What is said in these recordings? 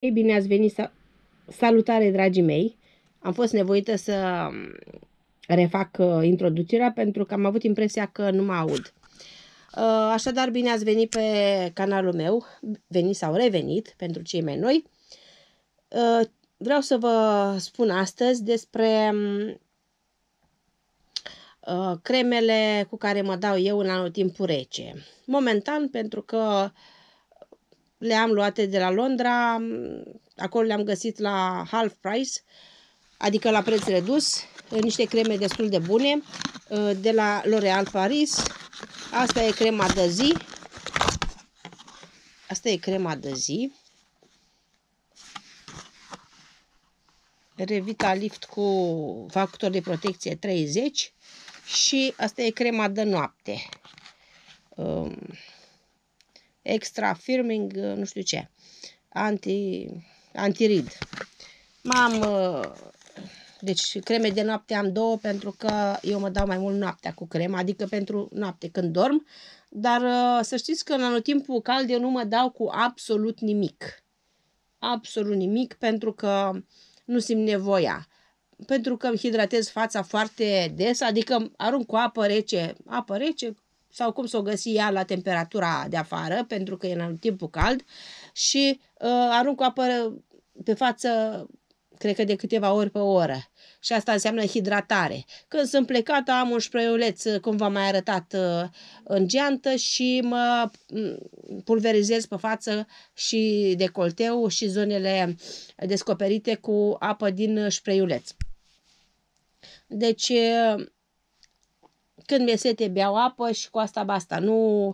Ei bine ați venit! să Salutare, dragii mei! Am fost nevoită să um, refac uh, introducerea pentru că am avut impresia că nu mă aud. Uh, așadar, bine ați venit pe canalul meu, venit sau revenit pentru cei mai noi. Uh, vreau să vă spun astăzi despre um, cremele cu care mă dau eu în timpul rece. Momentan, pentru că le-am luate de la Londra, acolo le-am găsit la half price, adică la preț redus, niște creme destul de bune, uh, de la L'Oreal Paris. Asta e crema de zi. Asta e crema de zi. Revita Lift cu factor de protecție 30 și asta e crema de noapte. Um, extra firming, uh, nu știu ce, anti, rid. M-am, uh, deci creme de noapte am două pentru că eu mă dau mai mult noaptea cu cremă, adică pentru noapte când dorm, dar uh, să știți că în anotimpul cald eu nu mă dau cu absolut nimic. Absolut nimic pentru că nu simt nevoia pentru că îmi hidratez fața foarte des, adică arunc cu apă rece, apă rece, sau cum să o găsi ea la temperatura de afară, pentru că e în timpul cald, și uh, arunc apă pe față, cred că de câteva ori pe oră. Și asta înseamnă hidratare. Când sunt plecată, am un șproiuleț, uh, cum v-am mai arătat, uh, în geantă și mă pulverizez pe față și decolteu și zonele descoperite cu apă din șpreiuleț. Deci, uh, când mi-e sete beau apă și cu asta basta. Nu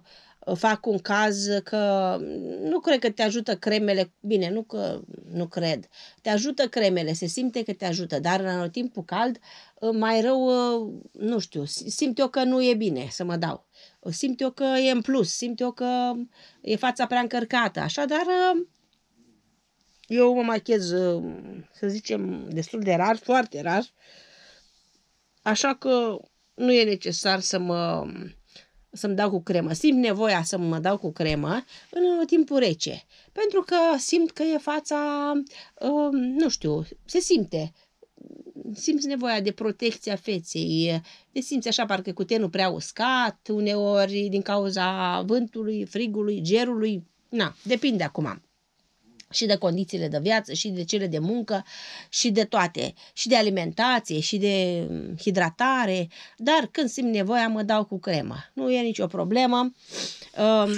uh, fac un caz că nu cred că te ajută cremele, bine, nu că nu cred, te ajută cremele, se simte că te ajută, dar în timpul cald uh, mai rău, uh, nu știu, simt eu că nu e bine să mă dau. Simt eu că e în plus, simt eu că e fața prea încărcată, așa dar eu mă machez, să zicem, destul de rar, foarte rar, așa că nu e necesar să mă să-mi dau cu cremă. Simt nevoia să mă dau cu cremă în timpul rece. Pentru că simt că e fața, uh, nu știu, se simte. Simți nevoia de protecția feței, te simți așa parcă cu tenul prea uscat, uneori din cauza vântului, frigului, gerului, na, depinde acum și de condițiile de viață, și de cele de muncă, și de toate, și de alimentație, și de mm, hidratare, dar când simt nevoia mă dau cu cremă. Nu e nicio problemă. Um,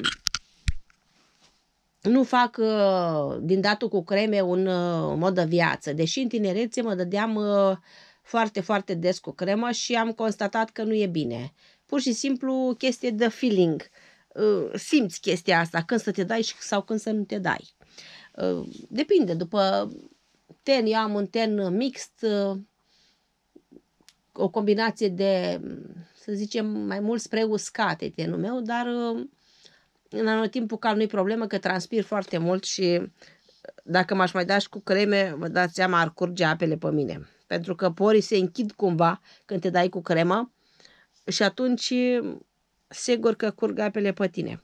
nu fac ă, din datul cu creme un ă, mod de viață, deși în tinerețe mă dădeam ă, foarte, foarte des cu cremă și am constatat că nu e bine. Pur și simplu chestie de feeling. Uh, Uh, simți chestia asta, când să te dai și sau când să nu te dai. Uh, depinde, după ten, eu am un ten mixt, uh, o combinație de, să zicem, mai mult spre uscate tenul meu, dar în anotimpul cal nu-i problemă că transpir foarte mult și dacă m-aș mai da și cu creme, vă dați seama, ar curge apele pe mine. Pentru că porii se închid cumva când te dai cu cremă și atunci sigur că curg apele pe tine.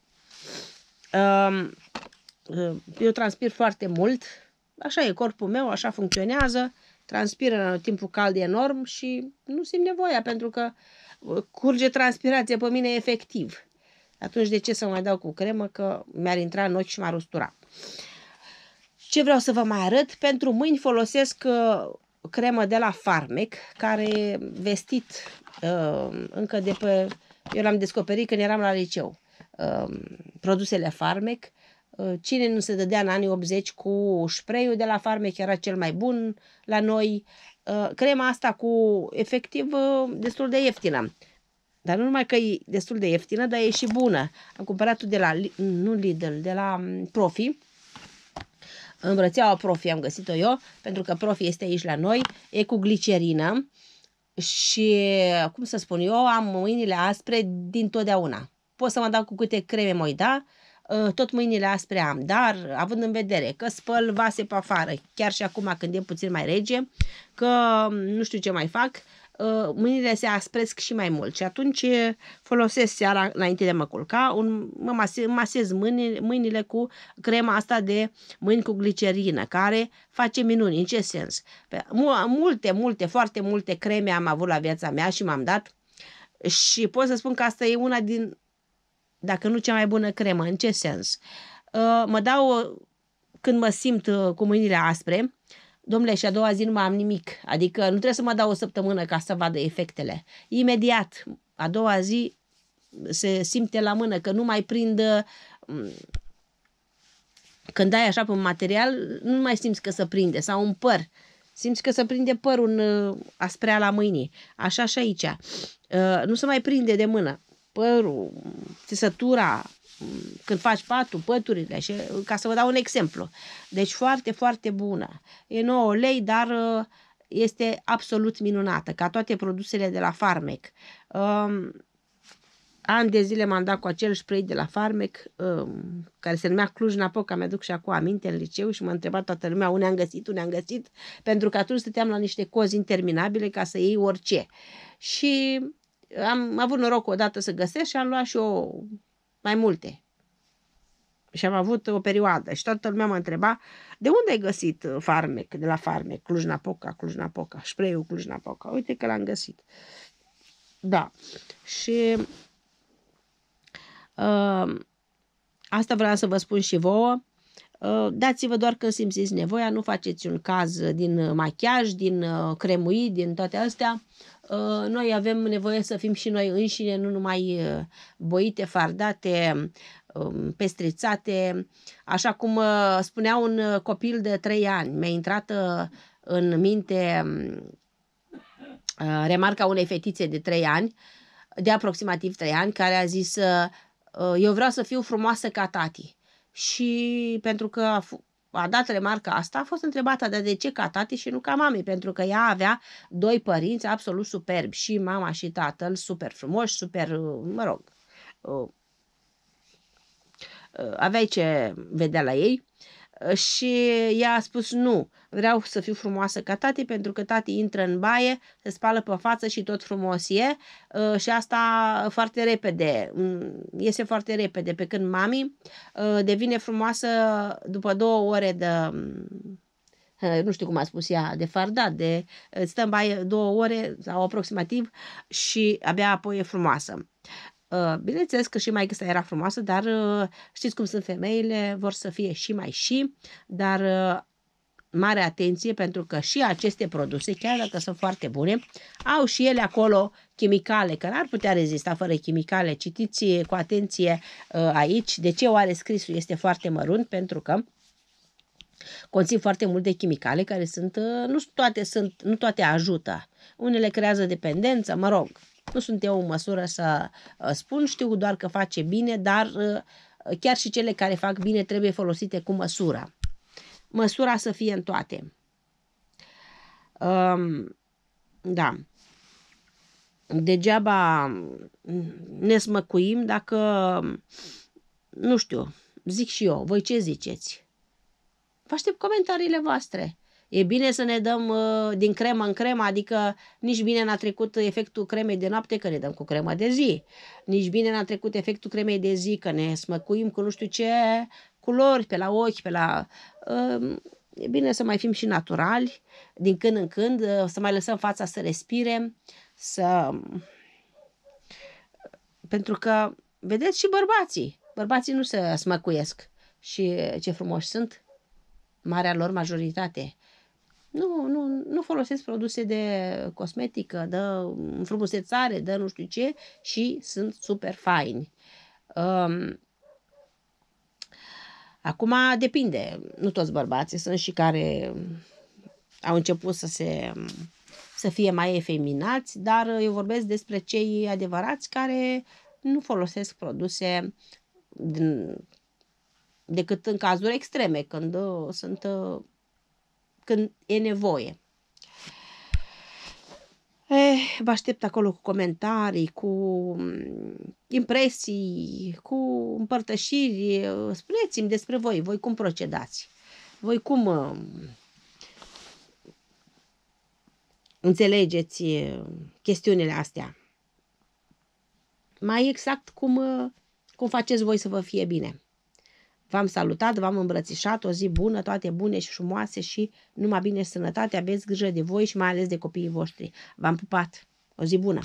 Uh, eu transpir foarte mult, așa e corpul meu, așa funcționează, transpiră în timpul cald enorm și nu simt nevoia pentru că uh, curge transpirație pe mine efectiv. Atunci de ce să mai dau cu cremă că mi-ar intra în ochi și m-ar ustura. Ce vreau să vă mai arăt? Pentru mâini folosesc uh, cremă de la Farmec, care vestit încă de pe eu l-am descoperit când eram la liceu. Ehm, produsele Farmec. Ehm, cine nu se dădea în anii 80 cu spray de la Farmec era cel mai bun la noi. Ehm, crema asta cu efectiv destul de ieftină. Dar nu numai că e destul de ieftină, dar e și bună. Am cumpărat-o de la, nu Lidl, de la mm, Profi. În Profi am găsit-o eu, pentru că Profi este aici la noi. E cu glicerină. Uh, și, cum să spun, eu am mâinile aspre din totdeauna. Pot să mă dau cu câte creme mai da, ă, tot mâinile aspre am, dar având în vedere că spăl vase pe afară, chiar și acum când e puțin mai rege, că nu știu ce mai fac, Uh, mâinile se aspresc și mai mult și atunci folosesc seara înainte de a mă culca, un, mă masez, masez mâinile, mâinile cu crema asta de mâini cu glicerină, care face minuni. În ce sens? Multe, multe, foarte multe creme am avut la viața mea și m-am dat și pot să spun că asta e una din, dacă nu cea mai bună cremă. În ce sens? Uh, mă dau uh, când mă simt cu mâinile aspre, domnule, și a doua zi nu mai am nimic, adică nu trebuie să mă dau o săptămână ca să vadă efectele. Imediat, a doua zi, se simte la mână că nu mai prind mm, când ai așa pe material, nu mai simți că se prinde sau un păr. Simți că se prinde părul în asprea la mâinii. Așa și aici. Uh, nu se mai prinde de mână. Părul, țesătura, când faci patul, păturile, și, ca să vă dau un exemplu. Deci foarte, foarte bună. E 9 lei, dar uh, este absolut minunată, ca toate produsele de la Farmec. Um, ani de zile m-am dat cu acel spray de la Farmec, um, care se numea Cluj-Napoca, mi-aduc și acum aminte în liceu și m-a întrebat toată lumea, unde am găsit, unde am găsit, pentru că atunci stăteam la niște cozi interminabile ca să iei orice. Și am avut noroc odată să găsesc și am luat și o mai multe. Și am avut o perioadă și toată lumea mă întreba de unde ai găsit uh, farmec, de la farmec, Cluj-Napoca, Cluj-Napoca, spray Cluj-Napoca. Uite că l-am găsit. Da. Și uh, asta vreau să vă spun și vouă. Uh, dați-vă doar când simțiți nevoia, nu faceți un caz din uh, machiaj, din uh, cremui, din toate astea. Noi avem nevoie să fim și noi înșine, nu numai boite, fardate, um, pestrițate. Așa cum spunea un copil de trei ani, mi-a intrat în minte um, remarca unei fetițe de trei ani, de aproximativ trei ani, care a zis eu vreau să fiu frumoasă ca tati și pentru că a, a dat remarca asta, a fost întrebată de de ce ca tati și nu ca mami, pentru că ea avea doi părinți absolut superbi, și mama și tatăl super frumoși, super, mă rog, uh, uh, aveai ce vedea la ei Uh, și ea a spus nu, vreau să fiu frumoasă ca tati pentru că tati intră în baie, se spală pe față și tot frumos e uh, și asta foarte repede, iese foarte repede, pe când mami uh, devine frumoasă după două ore de um, nu știu cum a spus ea, de fardat, de stă în baie două ore sau aproximativ și abia apoi e frumoasă. Uh, bineînțeles că și mai sa era frumoasă, dar uh, știți cum sunt femeile, vor să fie și mai și, dar uh, mare atenție pentru că și aceste produse, chiar dacă sunt foarte bune, au și ele acolo chimicale, că n-ar putea rezista fără chimicale. Citiți cu atenție aici de ce oare scrisul este foarte mărunt, pentru că conțin foarte mult de chimicale care sunt, nu toate, sunt, nu toate ajută. Unele creează dependență, mă rog, nu sunt eu în măsură să uh, spun, știu doar că face bine, dar uh, uh, chiar și cele care fac bine trebuie folosite cu măsura. Măsura să fie în toate. Um, da. Degeaba ne smăcuim dacă, nu știu, zic și eu, voi ce ziceți? Vă aștept comentariile voastre. E bine să ne dăm uh, din cremă în cremă, adică nici bine n-a trecut efectul cremei de noapte că ne dăm cu crema de zi. Nici bine n-a trecut efectul cremei de zi că ne smăcuim cu nu știu ce culori pe la ochi, pe la... Uh, e bine să mai fim și naturali, din când în când, uh, să mai lăsăm fața să respire, să... Pentru că, vedeți, și bărbații. Bărbații nu se smăcuiesc. Și ce frumoși sunt, marea lor majoritate. Nu, nu, nu folosesc produse de cosmetică, de frumusețare, de nu știu ce și sunt super faini. Um, acum depinde, nu toți bărbații, sunt și care au început să se să fie mai efeminați, dar eu vorbesc despre cei adevărați care nu folosesc produse din, decât în cazuri extreme, când sunt când e nevoie. Eh, vă aștept acolo cu comentarii, cu mm, impresii, cu împărtășiri. Spuneți-mi despre voi, voi cum procedați, voi cum uh, înțelegeți mm, chestiunile astea. Mai exact cum, uh, cum faceți voi să vă fie bine. V-am salutat, v-am îmbrățișat, o zi bună, toate bune și frumoase și numai bine sănătate, aveți grijă de voi și mai ales de copiii voștri. V-am pupat! O zi bună!